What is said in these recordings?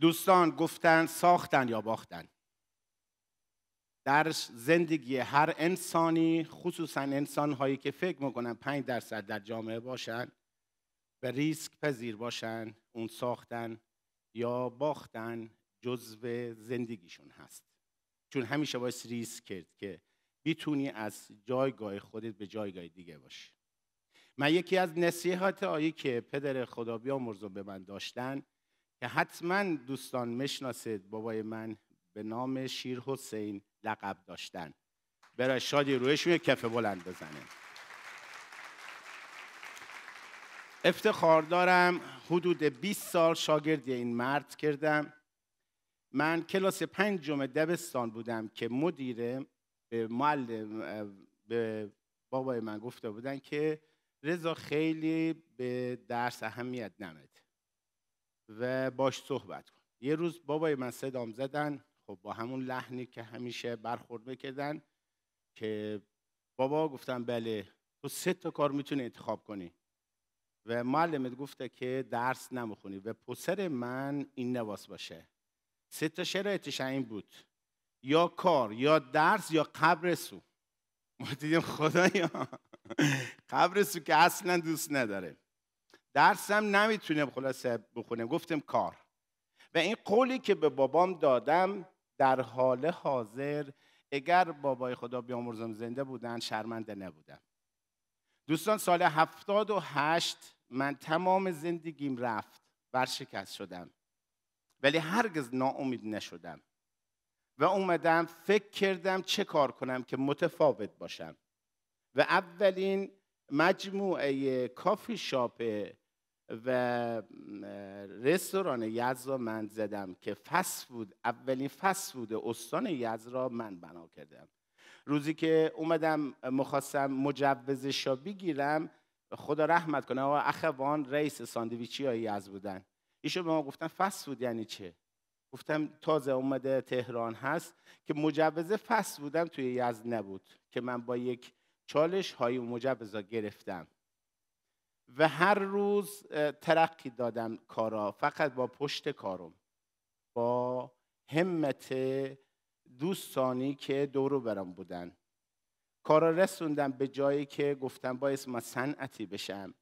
دوستان گفتن ساختن یا باختن در زندگی هر انسانی خصوصا انسان هایی که فکر میکنن پنج درصد در جامعه باشن و ریسک پذیر باشن اون ساختن یا باختن جزو زندگیشون هست چون همیشه باید ریسک کرد که بیتونی از جایگاه خودت به جایگاه دیگه باشی من یکی از نصیحات هایی که پدر خدا مرزو به من داشتن که حتما دوستان مشناسید بابای من به نام شیر حسین لقب داشتن برای شادی رویش یک کف بلند بزنه افتخار دارم حدود 20 سال شاگردی این مرد کردم من کلاس پنجم دبستان بودم که مدیر به معلم به بابای من گفته بودن که رضا خیلی به درس اهمیت نمید و باش صحبت کن یه روز بابای من صدام زدن خب با همون لحنی که همیشه برخورد میکردن که بابا گفتم بله تو سه تا کار میتونی انتخاب کنی و معلمت گفته که درس نمیخونی و پسر من این نواس باشه سه تا شرایطش بود یا کار یا درس یا قبر سو ما دیدیم خدایا قبر سو که اصلا دوست نداره درسم نمیتونم خلاصه بخونم گفتم کار و این قولی که به بابام دادم در حال حاضر اگر بابای خدا بیامرزم زنده بودن شرمنده نبودم دوستان سال هفتاد و هشت من تمام زندگیم رفت ورشکست شدم ولی هرگز ناامید نشدم و اومدم فکر کردم چه کار کنم که متفاوت باشم و اولین مجموعه کافی شاپ و رستوران یزد را من زدم که فس بود اولین فس بود استان یزد را من بنا کردم روزی که اومدم مخواستم مجوزش را بگیرم خدا رحمت کنه و اخوان رئیس ساندویچی های یزد بودن ایشون به ما گفتن فست بود یعنی چه گفتم تازه اومده تهران هست که مجوز فست بودم توی یزد نبود که من با یک چالش های مجوزا گرفتم و هر روز ترقی دادم کارا فقط با پشت کارم با همت دوستانی که دورو برام بودن کارا رسوندم به جایی که گفتم باید من صنعتی بشم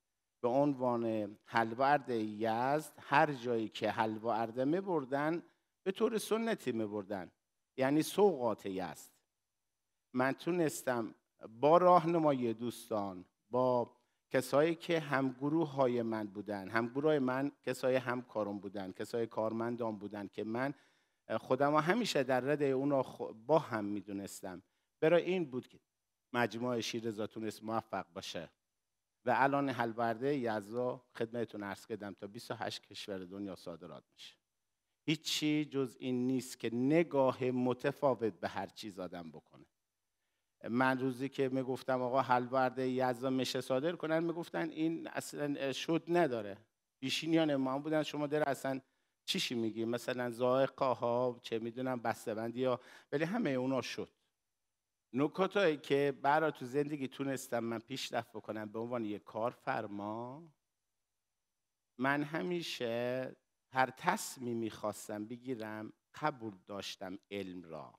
به عنوان حلوارد یزد هر جایی که حلوارده می بردن به طور سنتی می بردن یعنی سوقات یزد من تونستم با راهنمایی دوستان با کسایی که گروه های من بودن گروه من کسای همکارم بودن کسای کارمندان بودن که من خودم همیشه در رده اونا با هم میدونستم برای این بود که مجموعه شیرزا تونست موفق باشه و الان حلبرده یزا خدمتتون عرض کردم تا 28 کشور دنیا صادرات میشه هیچی جز این نیست که نگاه متفاوت به هر چیز آدم بکنه من روزی که میگفتم آقا حلبرده یزا میشه صادر کنن میگفتن این اصلا شد نداره بیشینیان ما بودن شما در اصلا چیشی میگی مثلا زائقه ها چه میدونم بسته‌بندی یا ولی همه اونا شد نکاتایی که برای تو زندگی تونستم من پیشرفت بکنم به عنوان یک کارفرما من همیشه هر تصمیمی میخواستم بگیرم قبول داشتم علم را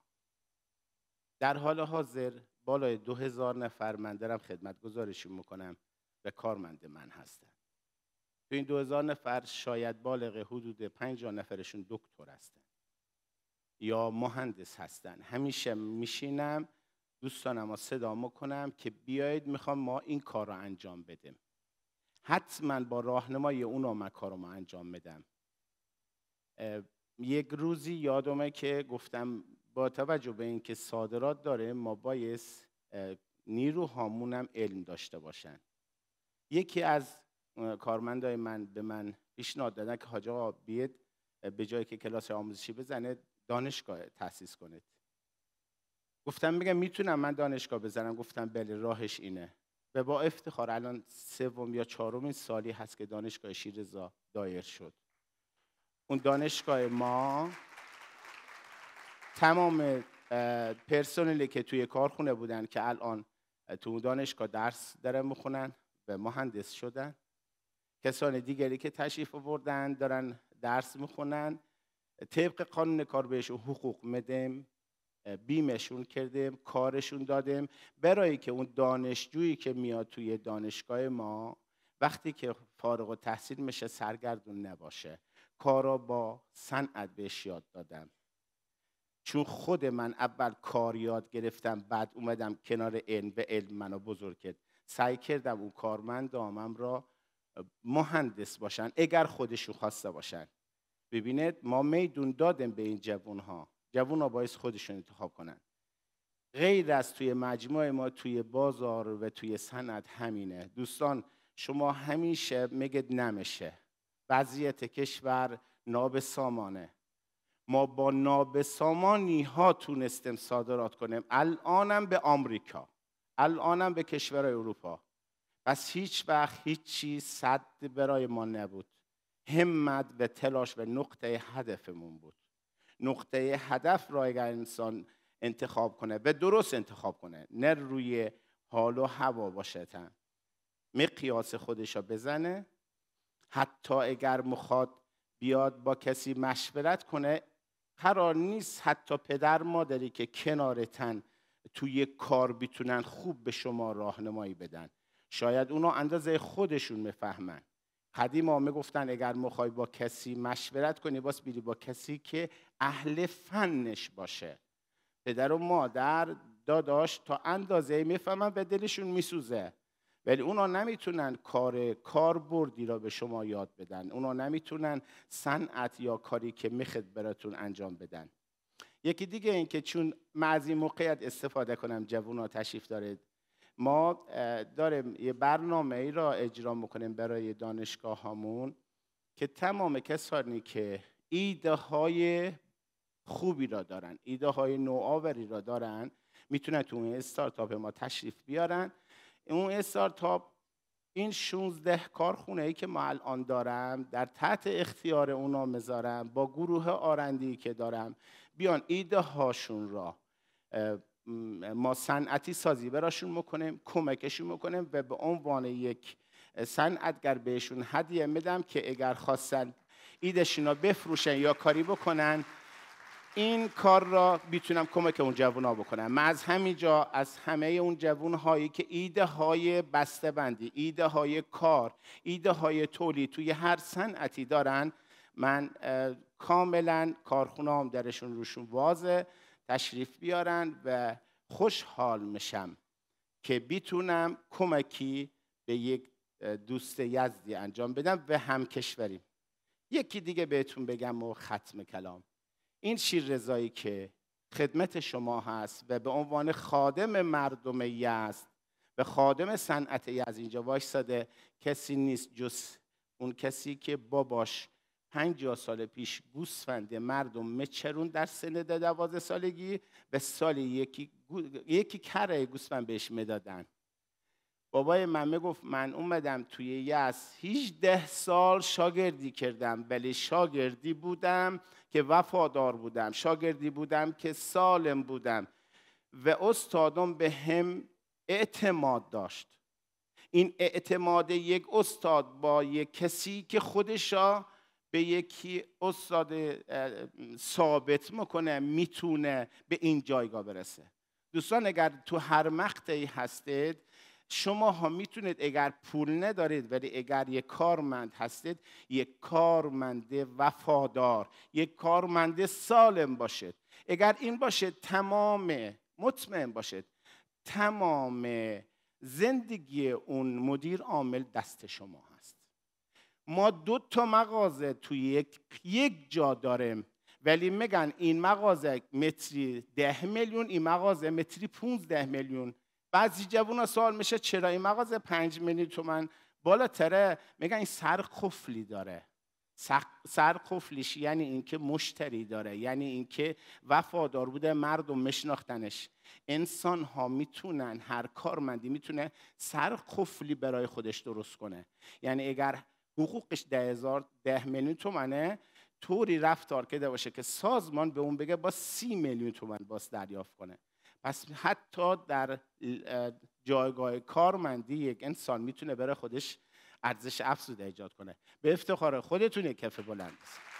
در حال حاضر بالای دو هزار نفر من دارم خدمت گزارشی میکنم و کارمند من هستم. تو این دو هزار نفر شاید بالغ حدود پنجاه نفرشون دکتر هستن یا مهندس هستن همیشه میشینم دوستانم ها صدا کنم که بیایید میخوام ما این کار رو انجام بدیم حتما با راهنمای اونا ما کار ما انجام بدم یک روزی یادمه که گفتم با توجه به اینکه صادرات داره ما بایس نیرو هامونم علم داشته باشن یکی از کارمندای من به من پیشنهاد دادن که حاج آقا بیاد به جایی که کلاس آموزشی بزنه دانشگاه تاسیس کنید گفتم میگم میتونم من دانشگاه بزنم گفتم بله راهش اینه و با افتخار الان سوم یا چهارمین سالی هست که دانشگاه شیرزا دایر شد اون دانشگاه ما تمام پرسنلی که توی کارخونه بودن که الان تو دانشگاه درس دارن میخونن و مهندس شدن کسان دیگری که تشریف آوردن دارن درس میخونن طبق قانون کار بهش حقوق میدیم بیمشون کردیم کارشون دادیم برای که اون دانشجویی که میاد توی دانشگاه ما وقتی که فارغ و تحصیل میشه سرگردون نباشه کارا با صنعت بهش یاد دادم چون خود من اول کار یاد گرفتم بعد اومدم کنار علم به علم منو بزرگ کرد سعی کردم اون کارمند را مهندس باشن اگر خودشون خواسته باشن ببینید ما میدون دادم به این جوون ها جوون ها باعث خودشون انتخاب کنن غیر از توی مجموع ما توی بازار و توی سند همینه دوستان شما همیشه میگید نمیشه وضعیت کشور نابسامانه. ما با نابسامانی ها تونستیم صادرات کنیم الانم به آمریکا الانم به کشور اروپا پس هیچ وقت هیچ صد برای ما نبود همت و تلاش و نقطه هدفمون بود نقطه هدف را اگر انسان انتخاب کنه به درست انتخاب کنه نه روی حال و هوا باشه تن مقیاس خودش را بزنه حتی اگر مخواد بیاد با کسی مشورت کنه قرار نیست حتی پدر مادری که کنار تن توی کار بیتونن خوب به شما راهنمایی بدن شاید اونا اندازه خودشون میفهمن قدیم میگفتن گفتن اگر مخوای با کسی مشورت کنی باس بیری با کسی که اهل فنش باشه پدر و مادر داداش تا اندازه میفهمن به دلشون میسوزه ولی اونا نمیتونن کار کاربردی را به شما یاد بدن اونا نمیتونن صنعت یا کاری که میخد براتون انجام بدن یکی دیگه این که چون من از این موقعیت استفاده کنم جوونا تشریف داره ما داریم یه برنامه ای را اجرا میکنیم برای دانشگاه همون که تمام کسانی که ایده های خوبی را دارن ایده های نوآوری را دارن میتونن تو اون استارتاپ ما تشریف بیارن اون استارتاپ این 16 کارخونه ای که ما الان دارم در تحت اختیار اونا میذارم با گروه آرندی که دارم بیان ایده هاشون را ما صنعتی سازی براشون میکنیم کمکشون میکنیم و به عنوان یک صنعتگر بهشون هدیه میدم که اگر خواستن ایدشون رو بفروشن یا کاری بکنن این کار را میتونم کمک اون جوون ها بکنم من از همینجا از همه اون جوون هایی که ایده های بسته بندی ایده های کار ایده های تولید توی هر صنعتی دارن من کاملا کارخونه هم درشون روشون وازه تشریف بیارن و خوشحال میشم که بیتونم کمکی به یک دوست یزدی انجام بدم و همکشوریم یکی دیگه بهتون بگم و ختم کلام این شیر رضایی که خدمت شما هست و به عنوان خادم مردم یزد و خادم صنعت یزد اینجا وایستاده کسی نیست جز اون کسی که باباش 5 سال پیش گوسفند مردم مچرون در سن دوازده سالگی به سال یکی, یکی کره گوسفند بهش میدادن بابای ممه گفت من اومدم توی یس ده سال شاگردی کردم ولی شاگردی بودم که وفادار بودم شاگردی بودم که سالم بودم و استادم به هم اعتماد داشت این اعتماد یک استاد با یک کسی که خودشا به یکی استاد ثابت میکنه میتونه به این جایگاه برسه دوستان اگر تو هر مقطعی هستید شما ها میتونید اگر پول ندارید ولی اگر یک کارمند هستید یک کارمند وفادار یک کارمند سالم باشید اگر این باشه تمام مطمئن باشید تمام زندگی اون مدیر عامل دست شما ما دو تا مغازه تو یک یک جا داریم ولی میگن این مغازه متری ده میلیون این مغازه متری 15 میلیون بعضی جوونا سوال میشه چرا این مغازه پنج میلیون تومن بالاتره میگن این سر قفلی داره سر قفلیش یعنی اینکه مشتری داره یعنی اینکه وفادار بوده مردم مشناختنش انسان ها میتونن هر کارمندی میتونه سر قفلی برای خودش درست کنه یعنی اگر حقوقش ده هزار میلیون تومنه طوری رفتار کرده باشه که سازمان به اون بگه با سی میلیون تومن باز دریافت کنه پس حتی در جایگاه کارمندی یک انسان میتونه بره خودش ارزش افزوده ایجاد کنه به افتخار خودتون کف بلند